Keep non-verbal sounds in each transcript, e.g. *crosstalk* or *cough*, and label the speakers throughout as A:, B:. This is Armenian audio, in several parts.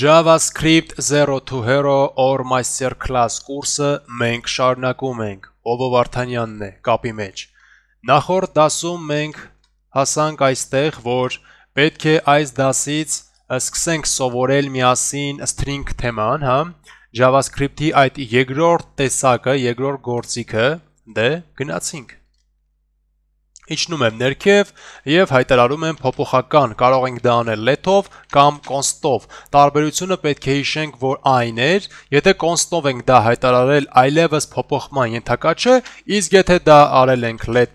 A: JavaScript 0 to Hero or Masterclass կուրսը մենք շարունակում ենք։ Ովով Վարդանյանն է կապի մեջ։ Նախորդ դասում մենք հասանք այստեղ, որ պետք է այս դասից սկսենք սովորել միասին string թեման, հա, JavaScript-ի այդ երկրորդ տեսակը, երկրորդ գործիքը, դե գնացինք։ Իջնում եմ ներքև եւ հայտարարում եմ փոփոխական, կարող ենք դա անել լեթով կամ կոնստով։ Տարբերությունը պետք է հիշենք, որ այն էր, եթե կոնստով ենք դա հայտարարել, այլևս փոփոխման ենթակա չէ, իսկ եթե դա արել ենք let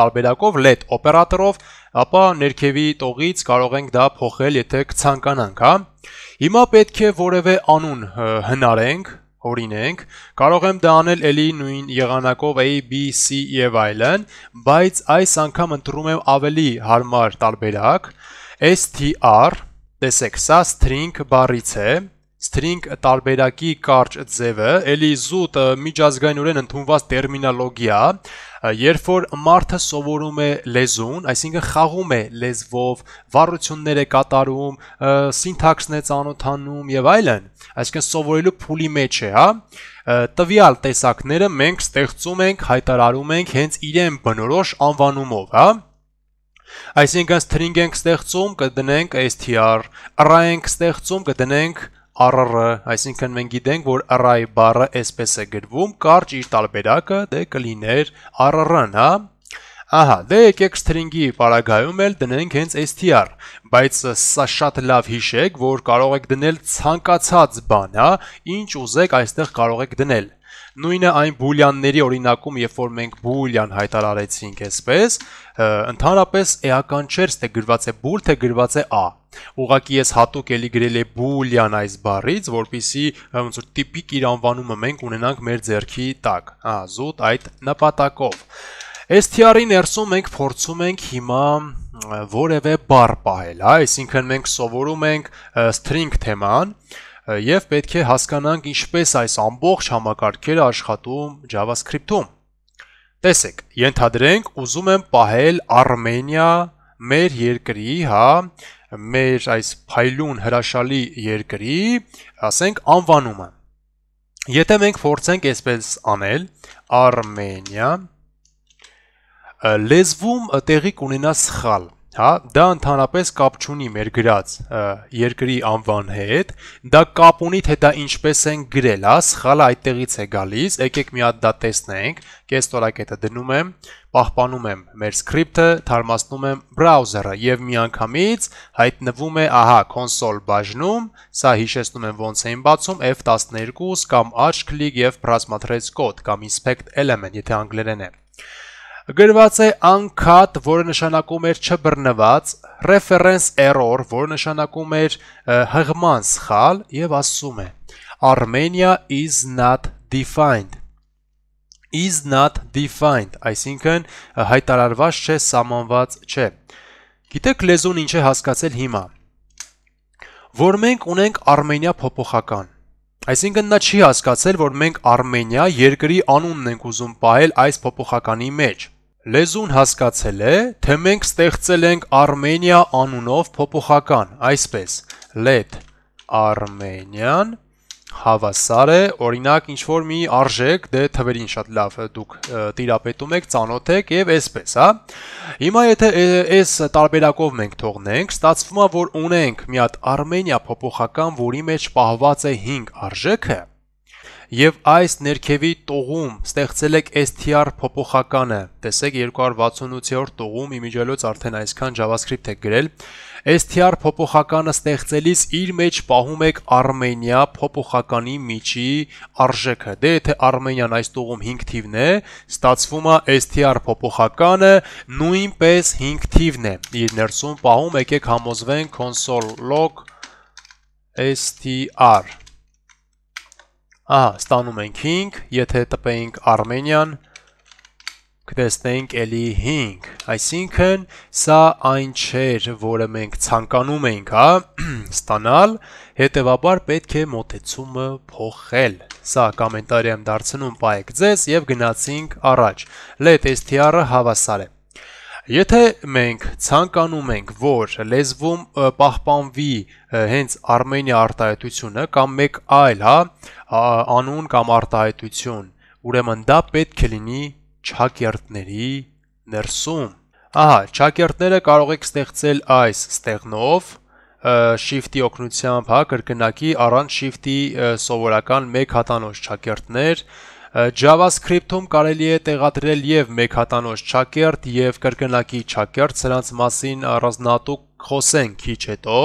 A: տարբերակով, let օպերատորով, ապա ներքևի տողից կարող ենք դա փոխել, եթե ցանկանանք, հա։ Հիմա պետք է որևէ անուն հնարենք, Օրինենք, կարող եմ դա անել ելի նույն եղանակով A, B, C եւ այլն, բայց այս անգամ ընտրում եմ ավելի հարմար տարբերակ str, տեսեք, սա string բառից է, string տարբերակի կարճ ձևը, ելի զուտ միջազգայինորեն ընդունված տերմինոլոգիա, երբ որ մարդը սովորում է լեզուն, այսինքն խաղում է լեզվով, վառություններ է կատարում, սինտաքսն է ծանոթանում եւ այլն, այսինքն սովորելու փուլի մեջ է, հա, տվյալ տեսակները մենք ստեղծում ենք, հայտարարում ենք հենց իրեն բնորոշ անվանումով, հա Այսինքն string ենք ստեղծում, կդնենք str, array ենք ստեղծում, կդնենք RR, այսինքն մենք գիտենք, որ array բառը այսպես է գրվում, կարճ իր տարբերակը դե կլիներ RR-ն, հա? Ահա, դե եկեք string-ի պարագայում էլ դնենք հենց str, բայց սա շատ լավ հիշեք, որ կարող եք դնել ցանկացած բան, հա, ինչ ուզեք այստեղ կարող եք դնել։ Նույնը այն բուլյանների օրինակում, երբ որ մենք բուլյան հայտարարեցինք այսպես, ընդհանրապես էական չէր, թե գրված է bool, թե գրված է a Ուղղակի ես հատուկ էլի գրել եմ boolean այս բառից, որpիսի ոնց որ տիպիկ իր անվանումը մենք ունենանք մեր ձեռքի տակ, հա, զուտ այդ նպատակով։ STR-ի ներսում մենք փորձում ենք հիմա որևէ բառ պահել, հա, այսինքն մենք սովորում ենք string թեման, եւ պետք է հասկանանք ինչպես այս ամբողջ համակարգերը աշխատում JavaScript-ում։ Տեսեք, ենթադրենք, ուզում եմ պահել Armenia մեր երկրի, հա, մեր այս փայլուն հրաշալի երկրի, ասենք անվանումը։ Եթե մենք փորձենք այսպես անել Արմենիա լեզվում տեղի կունենա սխալ հա դա ընդհանրապես կապ չունի մեր գրած երկրի անվան հետ դա կապ ունի թե դա ինչպես են գրել հա սխալը այդտեղից է գալիս եկեք մի հատ դա տեսնենք կես տորակետը դնում եմ պահպանում եմ մեր սկրիպտը թարմացնում եմ բրաուզերը եւ միանգամից հայտնվում է ահա console բաժնում սա հիշեցնում եմ ոնց էին բացում F12 կամ Alt click եւ Prasma trace code կամ inspect element եթե անգլերեն է գրված է uncut, որը նշանակում էր չբռնված, reference error, որը նշանակում էր հղման սխալ եւ ասում է Armenia is not defined is not defined, այսինքն հայտարարված չէ, սահմանված չէ։ Գիտեք լեզուն ինչ է հասկացել հիմա։ Որ մենք ունենք Արմենիա փոփոխական Այսինքն նա չի հասկացել, որ մենք Արմենիա երկրի անունն ենք ուզում ողել այս փոփոխականի մեջ։ Լեզուն հասկացել է, թե մենք ստեղծել ենք Արմենիա անունով փոփոխական, այսպես. let armenian հավասար է, օրինակ ինչ որ մի արժեք, դե թվերին շատ լավ դուք տիրապետում եք, ծանոթ եք եւ այսպես, հա։ Հիմա եթե այս տարբերակով մենք թողնենք, ստացվում է, որ ունենք մի հատ Armenia փոփոխական, որի մեջ պահված է 5 արժեքը, եւ այս ներքևի տողում ստեղծել եք str փոփոխականը։ Տեսեք 268-րդ տողում իմիջելոց արդեն այսքան JavaScript եք գրել։ str փոփոխականը ստեղծելիս իր մեջ պահում եք Armenia փոփոխականի միջի արժեքը։ Դե եթե Armenian այս տողում 5 թիվն է, ստացվում է str փոփոխականը նույնպես 5 թիվն է։ Իր ներսում պահում եկեք համոզվենք console log str Ահա, ստանում ենք 5, եթե տպեինք Արմենիան, կտեսնենք էլի 5, այսինքն սա այն չէր, որը մենք ծանկանում ենք, հա, *clears throat* ստանալ, հետևաբար պետք է մոտեցումը փոխել, սա կամենտարիամ դարձնում պայեք ձեզ և գնացինք առաջ, let str-ը հավասար է, Եթե մենք ցանկանում ենք, որ լեզվում պահպանվի հենց Արմենիա արտահայտությունը կամ մեկ այլ, հա, անուն կամ արտահայտություն, ուրեմն դա պետք է լինի ճակերտների ներսում։ Ահա, ճակերտները կարող եք ստեղծել այս ստեղնով, shift-ի օգնությամբ, հա, կրկնակի առանց shift-ի սովորական մեկ հատանոց ճակերտներ, JavaScript-ում կարելի է տեղադրել եւ մեկհատանոց ճակերտ եւ կրկնակի ճակերտ, սրանց մասին առանձնատուկ խոսենք քիչ հետո,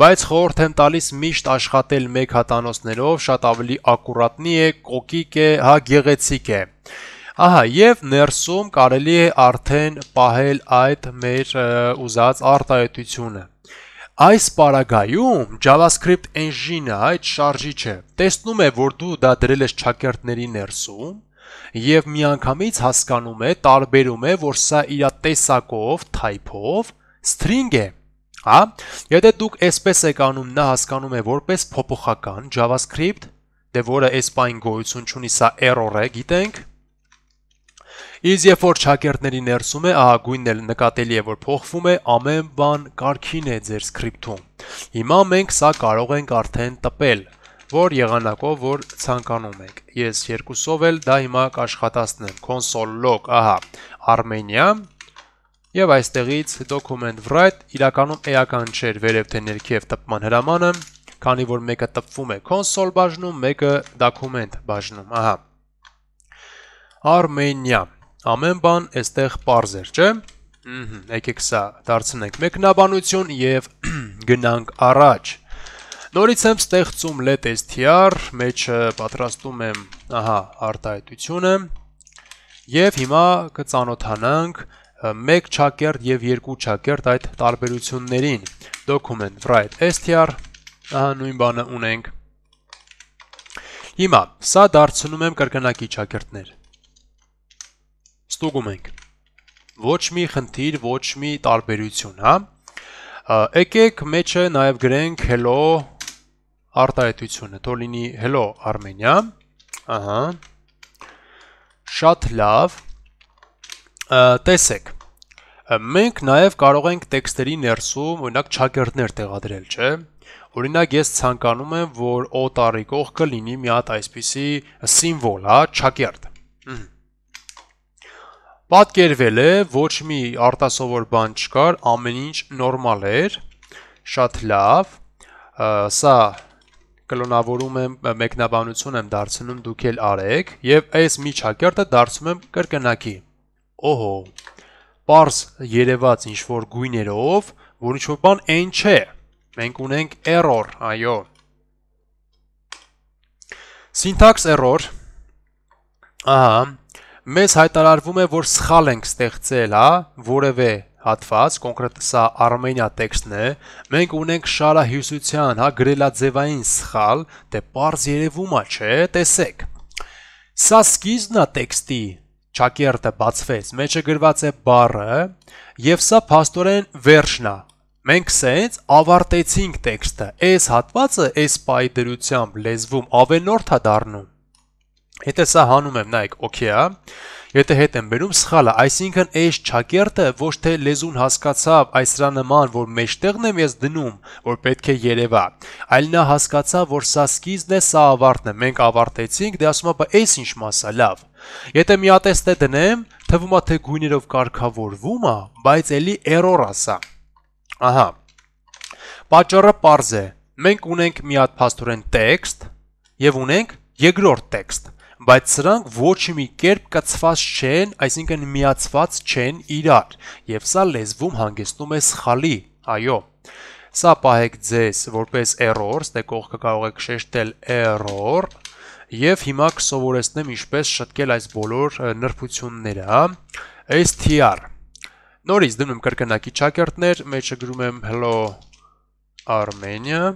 A: բայց խորհուրդ եմ տալիս միշտ աշխատել մեկհատանոցներով, շատ ավելի ակուրատնի է, կոկիկ է, հա գեղեցիկ է։ Ահա, եւ ներսում կարելի է արդեն պահել այդ մեր ուզած արտահայտությունը։ Այս պարագայում JavaScript engine-ը այդ շարժիչը տեսնում է, որ դու դա դրել ես ճակերտների ներսում եւ միանգամից հասկանում է, տարբերում է, որ սա իր տեսակով, type-ով string է։ Հա? Եթե դուք այսպես եք անում, նա հասկանում է որպես փոփոխական JavaScript, դե որը այս բան գոյություն ունի, սա error է, գիտենք, Իսկ երբ որ ճակերտների ներսում է, ահա գույնն էլ նկատելի է, որ փոխվում է, ամեն բան կարքին է ձեր սկրիպտում։ Հիմա մենք սա կարող ենք արդեն տպել, որ եղանակով որ ցանկանում եք։ Ես երկուսով էլ դա հիմա կաշխատացնեմ։ Console log, ահա, Armenia Եվ այստեղից document write իրականում էական չէր վերև թե ներքև տպման հրամանը, քանի որ մեկը տպվում է console բաժնում, մեկը document բաժնում, ահա։ Armenia։ Ամեն բան այստեղ པարզ էր, չէ՞։ Ահա, եկեք սա դարձնենք մեկնաբանություն եւ *clears throat* գնանք առաջ։ Նորից եմ ստեղծում let str, մեջը պատրաստում եմ, ահա, արտահայտությունը։ Եվ հիմա կծանոթանանք 1 ճակերտ եւ 2 ճակերտ այդ տարբերություններին։ Document write str, ահա նույն բանը ունենք։ Հիմա սա դարձնում եմ կրկնակի ճակերտներ ստուգում ենք։ Ոչ մի խնդիր, ոչ մի տարբերություն, հա։ Եկեք մեջը նաև գրենք hello արտահայտությունը, թող լինի hello Armenia։ Ահա։ Շատ լավ։ Տեսեք։ Մենք նաև կարող ենք տեքստերի ներսում օրինակ ճակերտներ տեղադրել, չէ՞։ Օրինակ ես ցանկանում եմ, որ օ տարի կողքը լինի մի հատ այսպիսի սիմվոլ, հա, ճակերտ։ Ահա Պատկերվել է, ոչ մի արտասովոր բան չկար, ամեն ինչ նորմալ էր, շատ լավ։ Սա կլոնավորում եմ, մեկնաբանություն եմ դարձնում, դուք էլ արեք, եւ այս միջակերտը դարձում եմ կրկնակի։ Օհո։ Պարզ երևած ինչ որ գույներով, որ ինչ որ բան այն չէ։ Մենք ունենք error, այո։ Syntax error։ Ահա, մեզ հայտարարվում է, որ սխալ ենք ստեղծել, հա, որևէ հատված, կոնկրետ սա Արմենիա տեքստն է, մենք ունենք շարահյուսության, հա, գրելաձևային սխալ, դե པարզ երևում է, չէ, տեսեք։ Սա սկիզբն է տեքստի, ճակերտը բացվեց, մեջը գրված է բառը, եւ սա փաստորեն վերջն է, Մենք սենց ավարտեցինք տեքստը։ Այս հատվածը այս պայդրությամբ լեզվում ավելորդ է դառնում։ Եթե սա հանում եմ, նայեք, օքեյ է։ Եթե հետ եմ բերում, սխալ է, այսինքն այս ճակերտը ոչ թե լեզուն հասկացավ այս րա նման, որ մեջտեղն եմ ես դնում, որ պետք է երևա, այլ նա հասկացավ, որ սա սկիզբն է, սա ավարտն է։ Մենք ավարտեցինք, դե ասում է, բա այս ինչ մասա, լավ։ Եթե միատեստ է դնեմ, թվում է թե գույներով կարգավորվում է, բայց էլի error է սա։ Ահա։ Պատճառը པարզ է։ Մենք ունենք մի հատ փաստորեն տեքստ եւ ունենք երկրորդ տեքստ բայց սրանք ոչ մի կերպ կծված չեն, այսինքն միացված չեն իրար, եւ սա լեզվում հանգեցնում է սխալի։ Այո։ Սա պահեք ձեզ որպես error, ստե կողքը կարող եք շեշտել error եւ հիմա կսովորեցնեմ ինչպես շտկել այս բոլոր նրբությունները str նորից դնում կրկնակի ճակերտներ մեջը գրում եմ hello armenia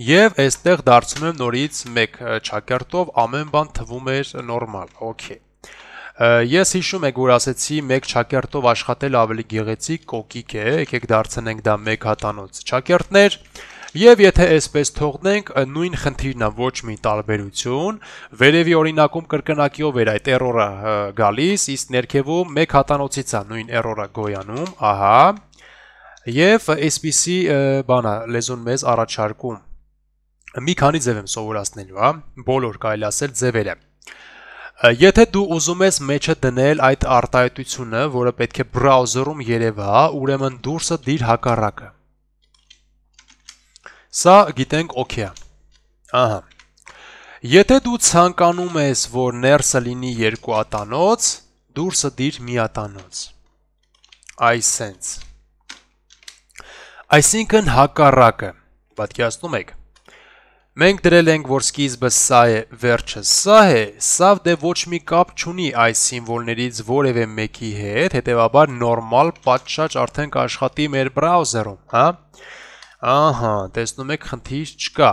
A: Եվ այստեղ դարձնում եմ նորից 1 ճակերտով, ամեն բան թվում էր նորմալ, օքեյ։ Ես հիշում եք, որ ասեցի 1 ճակերտով աշխատել ավելի գեղեցիկ կոկիկ է, եկեք դարձնենք դա 1 հատանոց ճակերտներ։ Եվ եթե այսպես թողնենք, նույն խնդիրն է ոչ մի տարբերություն, վերևի օրինակում կրկնակիով էր այդ error-ը գալիս, իսկ ներքևում 1 հատանոցից է նույն error-ը գոյանում, ահա։ Եվ այսպիսի բանը լեզուն մեզ առաջարկում Մի քանի ձև եմ սովորացնելու, հա, բոլոր կարելի ասել ձևերը։ Եթե դու ուզում ես մեջը դնել այդ արտահայտությունը, որը պետք է բրաուզերում երևա, ուրեմն դուրսը դիր հակառակը։ Սա գիտենք օքեա։ Ահա։ Եթե դու ցանկանում ես, որ ներսը լինի 2 ատանոց, դուրսը դիր 1 ատանոց։ Այսպես։ Այսինքն հակառակը։ Պատկերացնում եք Մենք դրել ենք, որ սկիզբը սա է, վերջը սա է, սավ դե ոչ մի կապ չունի այս սիմվոլներից որևէ մեկի հետ, հետևաբար նորմալ պատշաճ արդեն կաշխատի մեր բրաուզերում, հա? Ահա, տեսնում եք, խնդիր չկա։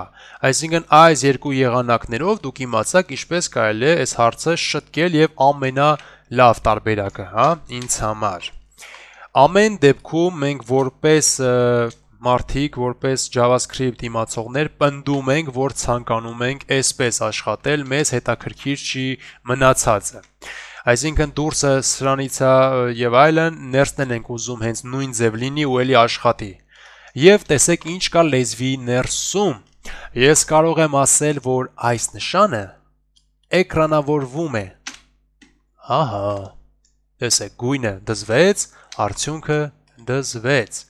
A: Այսինքն այս երկու եղանակներով դուք իմացաք ինչպես կարելի է այս հարցը շտկել եւ ամենալավ տարբերակը, հա, ինձ համար։ Ամեն դեպքում մենք որպես և, մարդիկ որպես JavaScript իմացողներ պնդում ենք, որ ցանկանում ենք այսպես աշխատել, մեզ հետաքրքիր չի մնացածը։ Այսինքն դուրսը սրանից է եւ այլն ներսնեն ենք ուզում հենց նույն ձև լինի ու ելի աշխատի։ Եվ տեսեք ինչ կա լեզվի ներսում։ Ես կարող եմ ասել, որ այս նշանը էկրանավորվում է։ Ահա։ Տեսեք, գույնը դզվեց, արդյունքը դզվեց։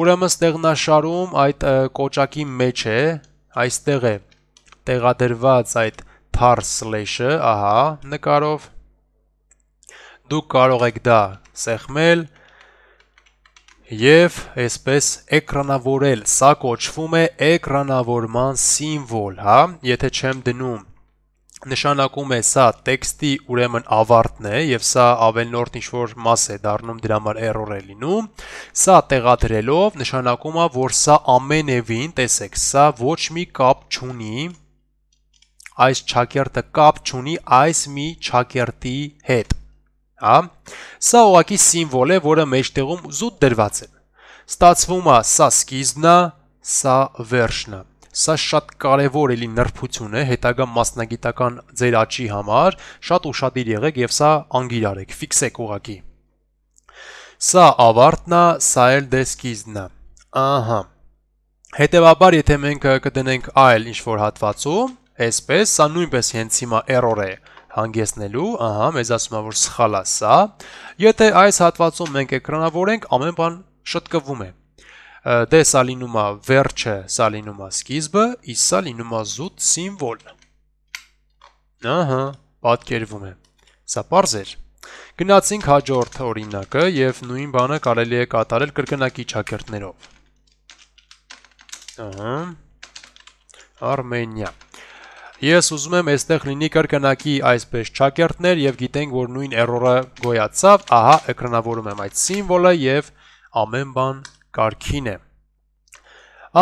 A: Ուրեմն ստեղնաշարում այդ կոճակի մեջ է, այստեղ է տեղադրված այդ tar slash-ը, ահա, նկարով։ Դուք կարող եք դա սեղմել եւ այսպես էկրանավորել։ Սա կոչվում է էկրանավորման սիմվոլ, հա։ Եթե չեմ դնում նշանակում է սա տեքստի ուրեմն ավարտն է եւ սա ավելնորդ ինչ որ մաս է դառնում դրա համար error է լինում սա տեղադրելով նշանակում է որ սա ամենևին տեսեք սա ոչ մի կապ չունի այս ճակերտը կապ չունի այս մի ճակերտի հետ հա սա ուղակի սիմվոլ է որը մեջտեղում զուտ դրված է ստացվում է սա սկիզբն է սա վերջն է Սա շատ կարևոր էլի նրբություն է հետագա մասնագիտական ձեր աճի համար, շատ ուրախadir եղեք եւ սա անգիր արեք, ֆիքսեք ուղակի։ Սա ավարտն է, սա էլ դեսկիզն է։ Ահա։ Հետևաբար, եթե մենք կդնենք այլ ինչ որ հատվածում, այսպես, սա նույնպես հենց հիմա error է հանգեցնելու, ահա, մեզ ասում է, որ սխալ է սա։ Եթե այս հատվածում մենք էկրանավորենք, ամեն բան շտկվում է դե սա լինում է վերջը, սա լինում է սկիզբը, իսկ սա լինում է զուտ սիմվոլը։ Ահա, պատկերվում է։ Սա པարզ էր։ Գնացինք հաջորդ օրինակը եւ նույն բանը կարելի է կատարել կրկնակի ճակերտներով։ Ահա։ Արմենիա։ Ես ուզում եմ այստեղ լինի կրկնակի այսպես ճակերտներ եւ գիտենք որ նույն error-ը գոյացավ, ահա էկրանավորում եմ այդ սիմվոլը եւ ամեն բան կարգին է։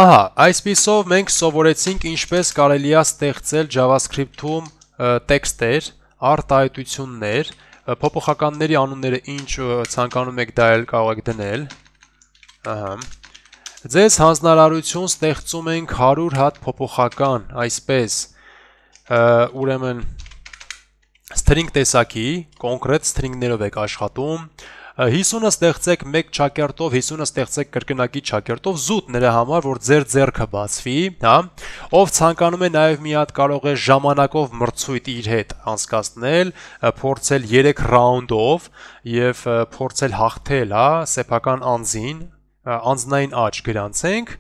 A: Ահա, այսպիսով մենք սովորեցինք ինչպես կարելի է ստեղծել JavaScript-ում տեքստեր, արտահայտություններ, փոփոխականների անունները ինչ ցանկանում եք դա էլ կարող եք դնել։ Ահա։ Ձեզ հանձնարարություն ստեղծում ենք 100 հատ փոփոխական, այսպես ուրեմն string տեսակի, կոնկրետ string-ներով եք աշխատում, 50-ը ստեղծեք 1 ճակերտով, 50-ը ստեղծեք կրկնակի ճակերտով զուտ նրա համար, որ ձեր ձեռքը բացվի, հա։ Ով ցանկանում է նաև մի հատ կարող է ժամանակով մրցույթ իր հետ անցկացնել, փորձել 3 ռաունդով եւ փորձել հաղթել, հա, սեփական անձին անձնային աճ գրանցենք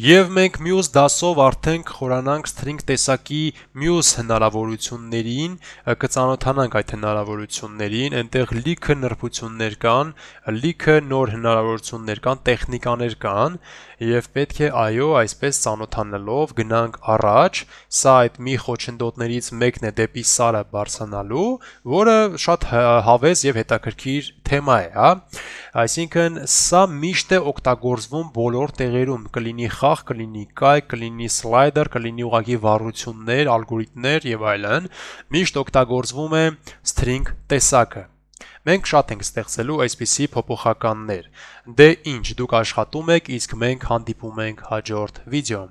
A: Եվ մենք մյուս դասով արդեն կխորանանք string տեսակի մյուս հնարավորություններին, կծանոթանանք այդ հնարավորություններին, այնտեղ լիքը նրբություններ կան, լիքը նոր հնարավորություններ կան, տեխնիկաներ կան, Եվ պետք է այո, այսպես ցանոթանալով գնանք առաջ, սա այդ մի խոչընդոտներից մեկն է դեպի սարը բարձանալու, որը շատ հավես եւ հետաքրքիր թեմա է, հա։ Այսինքն սա միշտ է օգտագործվում բոլոր տեղերում, կլինի խաղ, կլինի կայք, կլինի սլայդեր, կլինի ուղագի վառություններ, ալգորիթմներ եւ այլն, միշտ օգտագործվում է string տեսակը։ Մենք շատ ենք ստեղծելու այսպիսի փոփոխականներ։ Դե ինչ, դուք աշխատում եք, իսկ մենք հանդիպում ենք հաջորդ վիդեոյում։